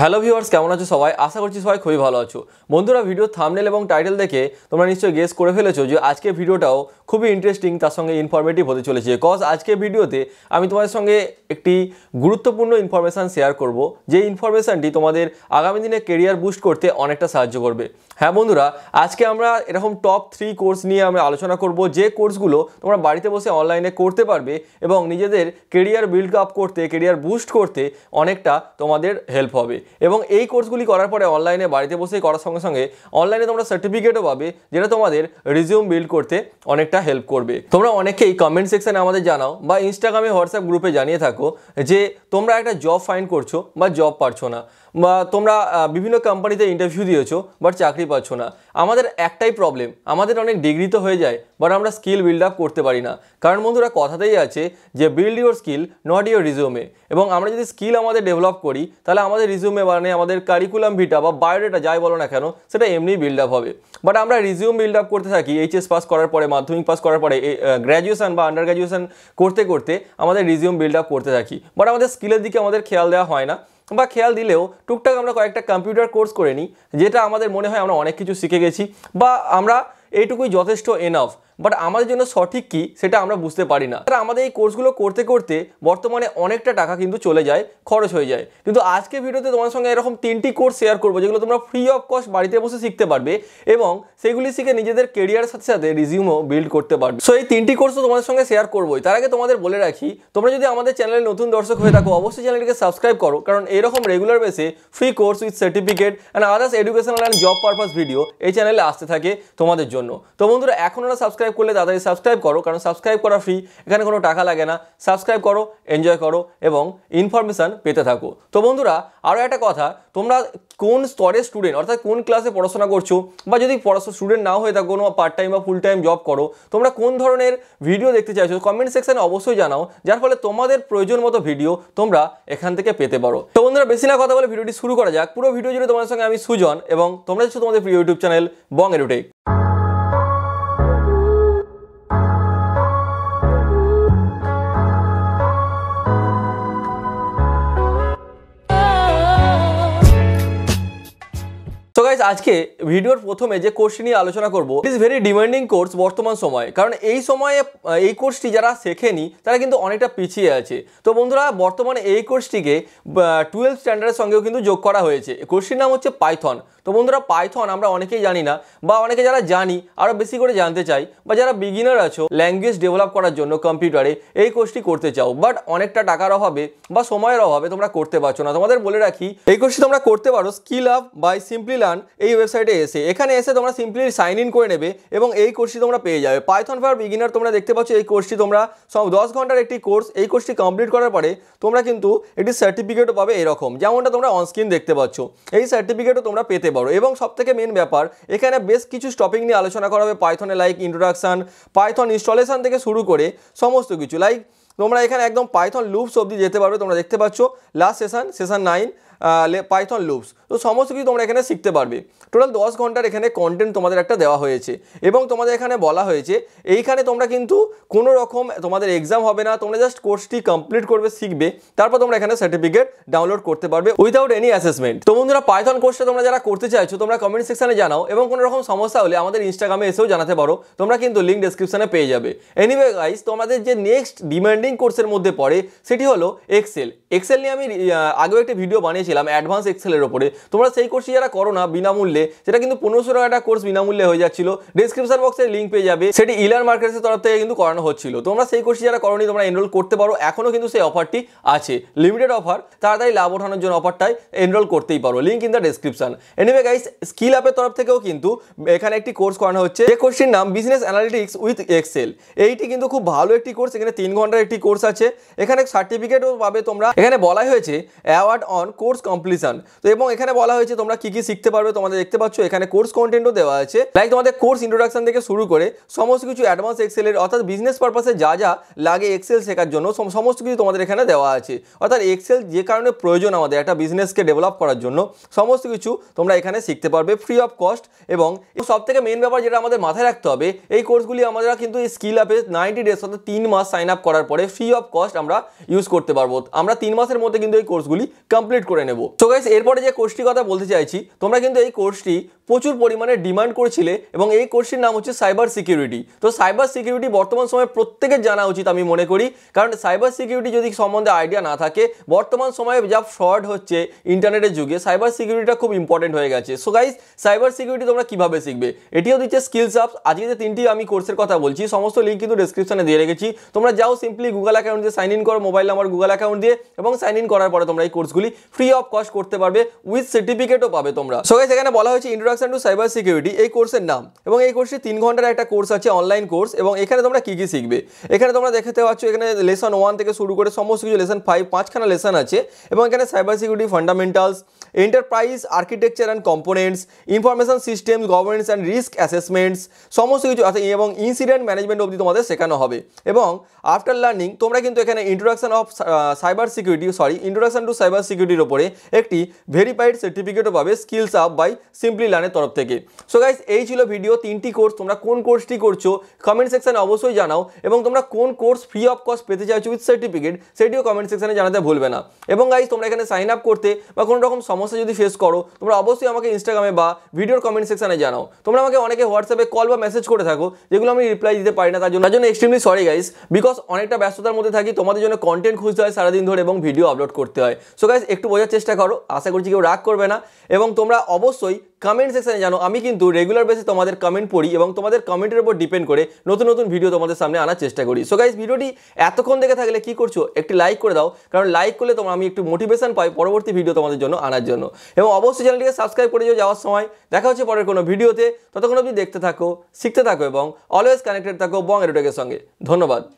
hello viewers কেমন আছো সবাই আশা করছি সবাই খুবই ভালো আছো বন্ধুরা ভিডিও থামনেল এবং টাইটেল দেখে তোমরা নিশ্চয়ই গেস করে ফেলেছো যে আজকে ভিডিওটাও খুবই ইন্টারেস্টিং তার সঙ্গে ইনফরমেটিভ হতে চলেছে কজ আজকে ভিডিওতে আমি তোমাদের সঙ্গে একটি গুরুত্বপূর্ণ ইনফরমেশান শেয়ার করব যে ইনফরমেশানটি তোমাদের আগামী দিনে কেরিয়ার বুস্ট করতে অনেকটা সাহায্য করবে হ্যাঁ বন্ধুরা আজকে আমরা এরকম টপ থ্রি কোর্স নিয়ে আমরা আলোচনা করব যে কোর্সগুলো তোমরা বাড়িতে বসে অনলাইনে করতে পারবে এবং নিজেদের কেরিয়ার বিল্ড আপ করতে কেরিয়ার বুস্ট করতে অনেকটা তোমাদের হেল্প হবে এবং এই কোর্সগুলি করার পরে অনলাইনে বাড়িতে বসেই করার সঙ্গে সঙ্গে অনলাইনে তোমরা সার্টিফিকেটও পাবে যেটা তোমাদের রিজিউম বিল্ড করতে অনেকটা হেল্প করবে তোমরা অনেকেই কমেন্ট সেকশানে আমাদের জানাও বা ইনস্টাগ্রামে হোয়াটসঅ্যাপ গ্রুপে জানিয়ে থাকো যে তোমরা একটা জব ফাইন্ড করছো বা জব পারছো না তোমরা বিভিন্ন কোম্পানিতে ইন্টারভিউ দিয়েছ বাট চাকরি পাচ্ছ না আমাদের একটাই প্রবলেম আমাদের অনেক ডিগ্রি তো হয়ে যায় বাট আমরা স্কিল বিল্ড আপ করতে পারি না কারণ বন্ধুরা কথাতেই আছে যে build your skill not your resume এবং আমরা যদি স্কিল আমাদের ডেভেলপ করি তাহলে আমাদের রিজিউমে মানে আমাদের কারিকুলাম ভিটা বা বায়োডেটা যাই বলো না কেন সেটা এমনি বিল্ড আপ হবে বাট আমরা রিজিউম বিল্ড আপ করতে থাকি এইচএস পাস করার পরে মাধ্যমিক পাস করার পরে গ্র্যাজুয়েশন বা আন্ডার গ্র্যাজুয়েশন করতে করতে আমাদের রিজিউম বিল্ড আপ করতে থাকি বাট আমাদের স্কিলের দিকে আমাদের খেয়াল দেওয়া হয় না বা খেয়াল দিলেও টুকটাক আমরা কয়েকটা কম্পিউটার কোর্স করে নিই যেটা আমাদের মনে হয় আমরা অনেক কিছু শিখে গেছি বা আমরা এইটুকুই যথেষ্ট এনাফ বাট আমাদের জন্য সঠিক কি সেটা আমরা বুঝতে পারি না তারা আমাদের এই কোর্সগুলো করতে করতে বর্তমানে অনেকটা টাকা কিন্তু চলে যায় খরচ হয়ে যায় কিন্তু আজকে ভিডিওতে তোমার সঙ্গে এরকম তিনটি কোর্স শেয়ার করবো যেগুলো তোমরা ফ্রি অফ কস্ট বাড়িতে বসে শিখতে পারবে এবং সেগুলি শিখে নিজেদের কেরিয়ারের সাথে সাথে রিজিউমও বিল্ড করতে পারবে সো এই তিনটি কোর্স তো তোমাদের সঙ্গে শেয়ার করবোই তার আগে তোমাদের বলে রাখি তোমরা যদি আমাদের চ্যানেলে নতুন দর্শক হয়ে থাকো অবশ্যই চ্যানেলটিকে সাবস্ক্রাইব করো কারণ এরকম রেগুলার বেসে free course with certificate and others educational and job purpose video এই চ্যানেলে আসতে থাকে তোমাদের জন্য তো বন্ধুরা এখন ওরা সাবস্ক্রাইব সাবস্ক্রাইব করলে তাড়াতাড়ি সাবস্ক্রাইব করো কারণ সাবস্ক্রাইব করা ফ্রি এখানে কোনো টাকা লাগে না সাবস্ক্রাইব করো এনজয় করো এবং ইনফরমেশান পেতে থাকো তো বন্ধুরা আরও একটা কথা তোমরা কোন স্তরের স্টুডেন্ট অর্থাৎ কোন ক্লাসে পড়াশোনা করছো বা যদি পড়াশোনা স্টুডেন্ট নাও হয়ে থাকো কোনো পার্ট টাইম বা ফুল টাইম জব করো তোমরা কোন ধরনের ভিডিও দেখতে চাইছো কমেন্ট সেকশানে অবশ্যই জানাও যার ফলে তোমাদের প্রয়োজন মতো ভিডিও তোমরা এখান থেকে পেতে পারো তো বন্ধুরা বেশি না কথা বলে ভিডিওটি শুরু করা যাক পুরো ভিডিও জুড়ে তোমাদের সঙ্গে আমি সুজন এবং তোমরা দেখছো তোমাদের প্রিয় ইউটিউব চ্যানেল বং এডুটেক আজকে ভিডিওর প্রথমে যে কোর্সটি নিয়ে আলোচনা করব it is very demanding course বর্তমান সময়ে কারণ এই সময়ে এই কোর্সটি যারা শেখেনি তারা কিন্তু অনেকটা পিছিয়ে আছে তো বন্ধুরা বর্তমানে এই কোর্সটিকে টুয়েলভ স্ট্যান্ডার্ডের সঙ্গেও কিন্তু যোগ করা হয়েছে কোর্সটির নাম হচ্ছে পাইথন তো বন্ধুরা পাইথন আমরা অনেকেই জানি না বা অনেকে যারা জানি আরও বেশি করে জানতে চাই বা যারা বিগিনার আছো ল্যাঙ্গুয়েজ ডেভেলপ করার জন্য কম্পিউটারে এই কোর্সটি করতে চাও বাট অনেকটা টাকার অভাবে বা সময়ের অভাবে তোমরা করতে পারছো না তোমাদের বলে রাখি এই কোর্সটি তোমরা করতে পারো skill up by Simplilearn এই ওয়েবসাইটে এসে এখানে এসে তোমরা সিম্পলি সাইন ইন করে নেবে এবং এই কোর্সটি তোমরা পেয়ে যাবে পাইথন ফর বিগিনার তোমরা দেখতে পাচ্ছ এই কোর্সটি তোমরা সব দশ ঘন্টার একটি কোর্স এই কোর্সটি কমপ্লিট করার পরে তোমরা কিন্তু একটি সার্টিফিকেটও পাবে এরকম যেমনটা তোমরা অনস্ক্রিন দেখতে পাচ্ছ এই সার্টিফিকেটও তোমরা পেতে বড় এবং সব থেকে মেন ব্যাপার এখানে বেশ কিছু স্টপিং নিয়ে আলোচনা করা হবে পাইথনে লাইক ইন্ট্রোডাকশান পাইথন ইনস্টলেশন থেকে শুরু করে সমস্ত কিছু লাইক তোমরা এখানে একদম পাইথন লুপস অবধি যেতে পারবে তোমরা দেখতে পাচ্ছ last session session nine Python loops তো সমস্ত কিছু তোমরা এখানে শিখতে পারবে টোটাল দশ ঘন্টার এখানে কন্টেন্ট তোমাদের একটা দেওয়া হয়েছে এবং তোমাদের এখানে বলা হয়েছে এইখানে তোমরা কিন্তু কোনো রকম তোমাদের এক্সাম হবে না তোমরা জাস্ট কোর্সটি কমপ্লিট করবে শিখবে তারপর তোমরা এখানে সার্টিফিকেট ডাউনলোড করতে পারবে উইদাউট এনি অ্যাসেসমেন্ট তো বন্ধুরা পাইথন কোর্সটা তোমরা যারা করতে চাইছো তোমরা কমেন্ট সেকশানে জানাও এবং কোনো রকম সমস্যা হলে আমাদের ইনস্টাগ্রামে এসেও জানাতে পারো তোমরা কিন্তু লিঙ্ক ডিসক্রিপশানে পেয়ে যাবে এনিওয়ে গাইস তোমাদের যে নেক্সট ডিমান্ডিং কোর্সের মধ্যে পড়ে সেটি হলো এক্সেল এক্সেল নিয়ে আমি আগেও একটি ভিডিও বানিয়েছি দিয়েছিলাম অ্যাডভান্স এক্সেলের ওপরে তোমরা সেই কোর্সটি যারা করো না বিনামূল্যে সেটা কিন্তু পনেরোশো টাকাটা কোর্স বিনামূল্যে হয়ে যাচ্ছিল ডিসক্রিপশন বক্সে লিঙ্ক পেয়ে যাবে সেটি ইলার মার্কেটের তরফ থেকে কিন্তু করানো হচ্ছিল তোমরা সেই কোর্সটি যারা করি তোমরা এনরোল করতে পারো এখনও কিন্তু সেই অফারটি আছে লিমিটেড অফার তাড়াতাড়ি লাভ ওঠানোর জন্য অফারটাই এনরোল করতেই পারো link in the description anyway guys skill অ্যাপের তরফ থেকেও কিন্তু এখানে একটি কোর্স করানো হচ্ছে এই কোর্সটির নাম বিজনেস অ্যানালিটিক্স উইথ এক্সেল এইটি কিন্তু খুব ভালো একটি কোর্স এখানে তিন ঘন্টার একটি কোর্স আছে এখানে সার্টিফিকেটও পাবে তোমরা এখানে বলা হয়েছে award on course course completion তো এবং এখানে বলা হয়েছে তোমরা কি কি শিখতে পারবে তোমাদের দেখতে পাচ্ছ এখানে কোর্স কন্টেন্টও দেওয়া আছে লাইক তোমাদের কোর্স ইন্ট্রোডাকশন থেকে শুরু করে সমস্ত কিছু অ্যাডভান্স এক্সেলের অর্থাৎ বিজনেস পারপাসে যা যা লাগে এক্সেল শেখার জন্য সমস্ত কিছু তোমাদের এখানে দেওয়া আছে অর্থাৎ এক্সেল যে কারণে প্রয়োজন আমাদের একটা বিজনেসকে ডেভেলপ করার জন্য সমস্ত কিছু তোমরা এখানে শিখতে পারবে ফ্রি অফ কস্ট এবং সব থেকে মেন ব্যাপার যেটা আমাদের মাথায় রাখতে হবে এই কোর্সগুলি আমরা কিন্তু এই স্কিল আপে নাইনটি ডেজ অর্থাৎ তিন মাস সাইন আপ করার পরে ফ্রি অফ কস্ট আমরা ইউজ করতে পারবো আমরা তিন মাসের মধ্যে কিন্তু এই কোর্সগুলি কমপ্লিট করে নেব তো গাইস এরপরে যে কোর্সটির কথা বলতে চাইছি তোমরা কিন্তু এই কোর্সটি প্রচুর পরিমাণে ডিমান্ড করেছিলে এবং এই কোর্সটির নাম হচ্ছে সাইবার সিকিউরিটি তো সাইবার সিকিউরিটি বর্তমান সময়ে প্রত্যেকের জানা উচিত আমি মনে করি কারণ সাইবার সিকিউরিটি যদি সম্বন্ধে আইডিয়া না থাকে বর্তমান সময়ে যা ফ্রড হচ্ছে ইন্টারনেটের যুগে সাইবার সিকিউরিটিটা খুব ইম্পর্টেন্ট হয়ে গেছে সো গাইজ সাইবার সিকিউরিটি তোমরা কীভাবে শিখবে এটিও দিচ্ছে স্কিলস আপ আজকে যে তিনটি আমি কোর্সের কথা বলছি সমস্ত লিঙ্ক কিন্তু ডিসক্রিপশানে দিয়ে রেখেছি তোমরা যাও সিম্পলি গুগল অ্যাকাউন্ট দিয়ে সাইন ইন করো মোবাইল নাম্বার গুগল অ্যাকাউন্ট দিয়ে এবং সাইন ইন করার পরে তোমরা এই কোর্সগুলি ফ্রি অফ কস্ট করতে পারবে উইথ সার্টিফিকেটও পাবে তোমরা সো গাইজ এখানে বলা হয়েছে introduction introduction to cyber security এই কোর্সের নাম এবং এই কোর্সটি তিন ঘন্টার একটা কোর্স আছে অনলাইন কোর্স এবং এখানে তোমরা কী কী শিখবে এখানে তোমরা দেখতে পাচ্ছ এখানে লেসন ওয়ান থেকে শুরু করে সমস্ত কিছু লেসন ফাইভ পাঁচখানা লেসন আছে এবং এখানে cyber security fundamentals enterprise architecture and components information system governance and risk assessments সমস্ত কিছু আছে এবং ইনসিডেন্ট ম্যানেজমেন্ট অবধি তোমাদের শেখানো হবে এবং আফটার লার্নিং তোমরা কিন্তু এখানে introduction of cyber security sorry introduction to cyber সিকিউরিটির ওপরে একটি ভেরিফাইড সার্টিফিকেটও পাবে skills up by Simplilearn ভগবানের তরফ থেকে সো গাইস এই ছিল ভিডিও তিনটি কোর্স তোমরা কোন কোর্সটি করছো কমেন্ট সেকশানে অবশ্যই জানাও এবং তোমরা কোন কোর্স ফ্রি অফ কস্ট পেতে চাইছো উইথ সার্টিফিকেট সেটিও কমেন্ট সেকশানে জানাতে ভুলবে না এবং গাইস তোমরা এখানে সাইন আপ করতে বা কোনো রকম সমস্যা যদি ফেস করো তোমরা অবশ্যই আমাকে ইনস্টাগ্রামে বা ভিডিওর কমেন্ট সেকশানে জানাও তোমরা আমাকে অনেকে হোয়াটসঅ্যাপে কল বা মেসেজ করে থাকো যেগুলো আমি রিপ্লাই দিতে পারি না তার জন্য তার জন্য এক্সট্রিমলি সরি গাইস বিকজ অনেকটা ব্যস্ততার মধ্যে থাকি তোমাদের জন্য কন্টেন্ট খুঁজতে হয় সারাদিন ধরে এবং ভিডিও আপলোড করতে হয় সো গাইস একটু বোঝার চেষ্টা করো আশা করছি কেউ রাগ করবে না এবং তোমরা অবশ্যই কমেন্ট সেকশানে জানো আমি কিন্তু রেগুলার বেসে তোমাদের কমেন্ট পড়ি এবং তোমাদের কমেন্টের উপর ডিপেন্ড করে নতুন নতুন ভিডিও তোমাদের সামনে আনার চেষ্টা করি সো গাইজ ভিডিওটি এতক্ষণ দেখে থাকলে কি করছো একটি লাইক করে দাও কারণ লাইক করলে তোমার আমি একটু মোটিভেশন পাই পরবর্তী ভিডিও তোমাদের জন্য আনার জন্য এবং অবশ্যই চ্যানেলটিকে সাবস্ক্রাইব করে যাওয়ার সময় দেখা হচ্ছে পরের কোনো ভিডিওতে ততক্ষণ অবধি দেখতে থাকো শিখতে থাকো এবং অলওয়েজ কানেক্টেড থাকো বং এডুটেকের সঙ্গে ধন্যবাদ